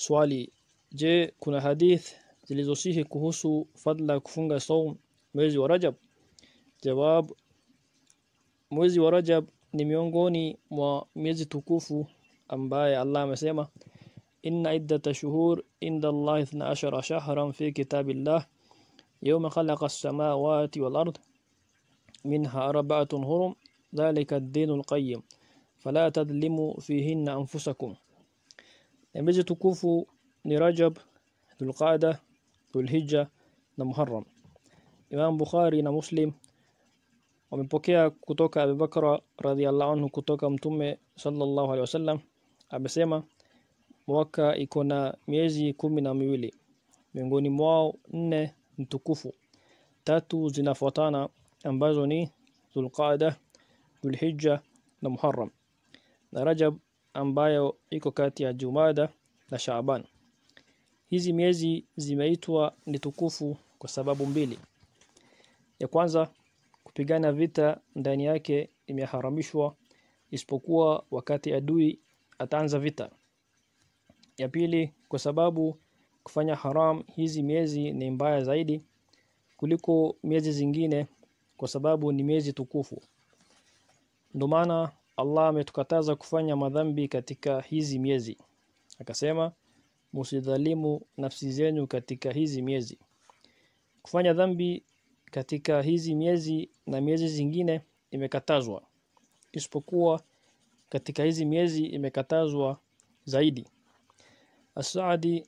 Swali, je kuna hadith zilizosihi kuhusu fadla ya kufunga saum mwezi wa Rajab? Jawab, mwezi wa Rajab ni miongoni mwa miezi tukufu ambaye Allah amesema inna iddata shuhur inda Allah 12 shahran fi kitabillah yawma khalaqa as-samawati wal ard minha arba'atun hurum dhalika ad-dinul qayyim fala tadlimu fihinna anfusakum ya mwezi tukufu ni Rajab, Dhulqaada, Dhulhijja na Muharram. Imam Bukhari na Muslim wamepokea kutoka Abu Bakra radhiallahu anhu kutoka Mtume sallallahu alaihi wasallam amesema, mwaka iko na miezi kumi na miwili, miongoni mwao nne mtukufu, tatu zinafuatana ambazo ni Dhulqaada, Dhulhijja na Muharram na Rajab ambayo iko kati ya Jumada na Shaaban. Hizi miezi zimeitwa ni tukufu kwa sababu mbili. Ya kwanza, kupigana vita ndani yake imeharamishwa isipokuwa wakati adui ataanza vita. Ya pili, kwa sababu kufanya haram hizi miezi ni mbaya zaidi kuliko miezi zingine kwa sababu ni miezi tukufu. Ndio maana Allah ametukataza kufanya madhambi katika hizi miezi. Akasema msidhalimu nafsi zenu katika hizi miezi. Kufanya dhambi katika hizi miezi na miezi zingine imekatazwa. Isipokuwa katika hizi miezi imekatazwa zaidi. Asadi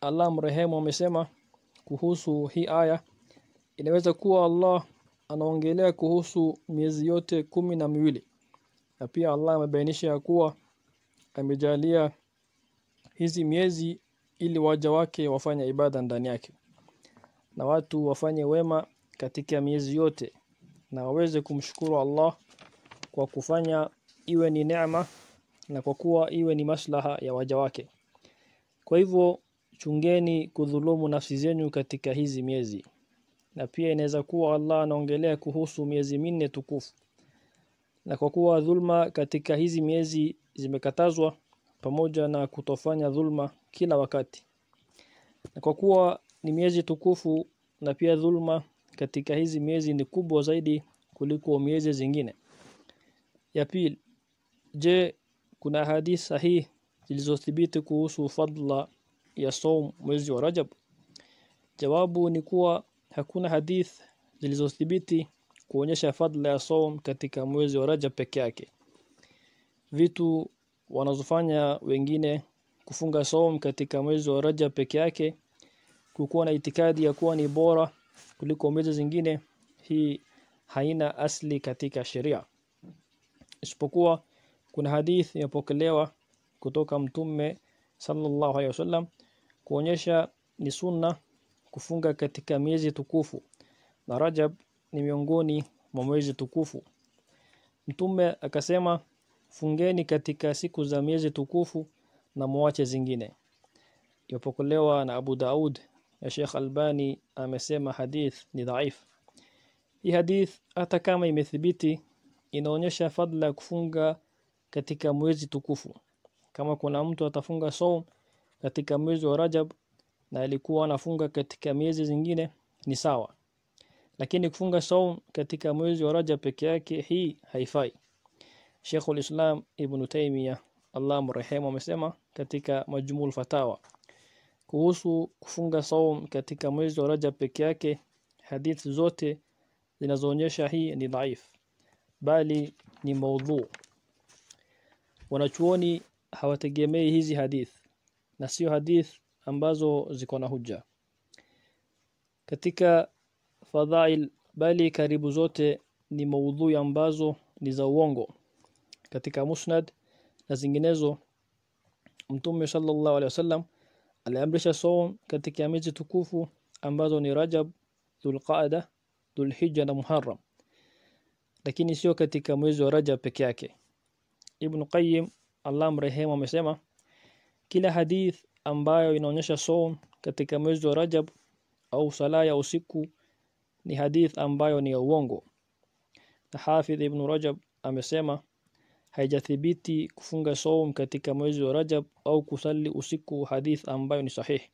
Allah mrehemu amesema kuhusu hii aya inaweza kuwa Allah anaongelea kuhusu miezi yote kumi na miwili na pia Allah amebainisha ya kuwa amejalia hizi miezi ili waja wake wafanye ibada ndani yake na watu wafanye wema katika miezi yote na waweze kumshukuru Allah kwa kufanya iwe ni neema na kwa kuwa iwe ni maslaha ya waja wake. Kwa hivyo chungeni kudhulumu nafsi zenu katika hizi miezi. Na pia inaweza kuwa Allah anaongelea kuhusu miezi minne tukufu na kwa kuwa dhulma katika hizi miezi zimekatazwa pamoja na kutofanya dhulma kila wakati. Na kwa kuwa ni miezi tukufu na pia dhulma katika hizi miezi ni kubwa zaidi kuliko miezi zingine. Ya pili, je, kuna hadithi sahihi zilizothibiti kuhusu fadla ya saum mwezi wa Rajab? Jawabu ni kuwa hakuna hadith zilizothibiti kuonyesha fadla ya saum katika mwezi wa Rajab peke yake. Vitu wanazofanya wengine kufunga saum katika mwezi wa Rajab peke yake, kukuwa na itikadi ya kuwa ni bora kuliko mwezi zingine, hii haina asli katika sheria, isipokuwa kuna hadith imepokelewa kutoka Mtume sallallahu alaihi wasallam kuonyesha ni sunna kufunga katika miezi tukufu na Rajab ni miongoni mwa mwezi tukufu. Mtume akasema fungeni katika siku za miezi tukufu na muache zingine. Yapokolewa na Abu Daud ya Sheikh Albani amesema hadith ni dhaif. Hii hadith hata kama imethibiti inaonyesha fadla ya kufunga katika mwezi tukufu. Kama kuna mtu atafunga saum katika mwezi wa Rajab na alikuwa anafunga katika miezi zingine ni sawa lakini kufunga saum katika mwezi wa Rajab peke yake hii haifai. Sheikh ulislam Ibn Taymiyyah Allah mrehemu amesema katika Majmuul Fatawa kuhusu kufunga saum katika mwezi wa Rajab peke yake, hadith zote zinazoonyesha hii ni dhaif, bali ni maudhu. Wanachuoni hawategemei hizi hadith na sio hadith ambazo ziko na hujja katika fadhail bali karibu zote ni maudhui ambazo ni za uongo katika musnad na zinginezo mtume sallallahu alaihi wasallam aliamrisha saum katika miezi tukufu ambazo ni Rajab, Dhulqaada, Dhulhijja na Muharram lakini sio katika mwezi wa Rajab peke yake Ibn Qayyim Allah mrehemu amesema kila hadith ambayo inaonyesha saum katika mwezi wa Rajab au sala ya usiku ni hadith ambayo ni ya uongo. Na Hafidh Ibn Rajab amesema haijathibiti kufunga saum katika mwezi wa Rajab au kusali usiku, hadith ambayo ni sahihi.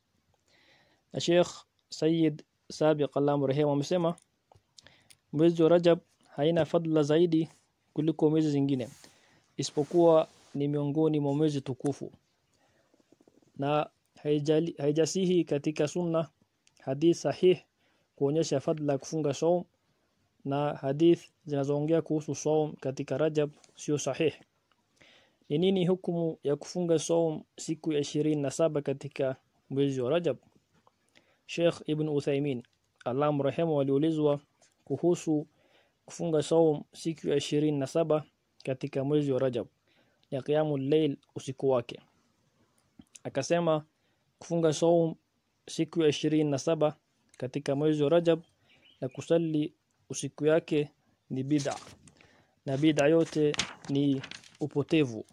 Na Sheikh Sayyid Sabiq alam rahim amesema mwezi wa Rajab haina fadla zaidi kuliko mwezi zingine isipokuwa ni miongoni mwa mwezi tukufu, na haijali, haijasihi katika sunna hadith sahih kuonyesha fadla ya kufunga saum na hadith zinazoongea kuhusu saum katika Rajab sio sahih Ni nini hukumu ya kufunga saum siku ya ishirini na saba katika mwezi wa Rajab? Sheikh Ibn Uthaymeen Allah mrehemu aliulizwa kuhusu kufunga saum siku ya ishirini na saba katika mwezi wa Rajab ya qiyamul layl usiku wake. Akasema kufunga saum siku ya na saba katika mwezi wa Rajab na kusali usiku yake ni bid'a na bid'a yote ni upotevu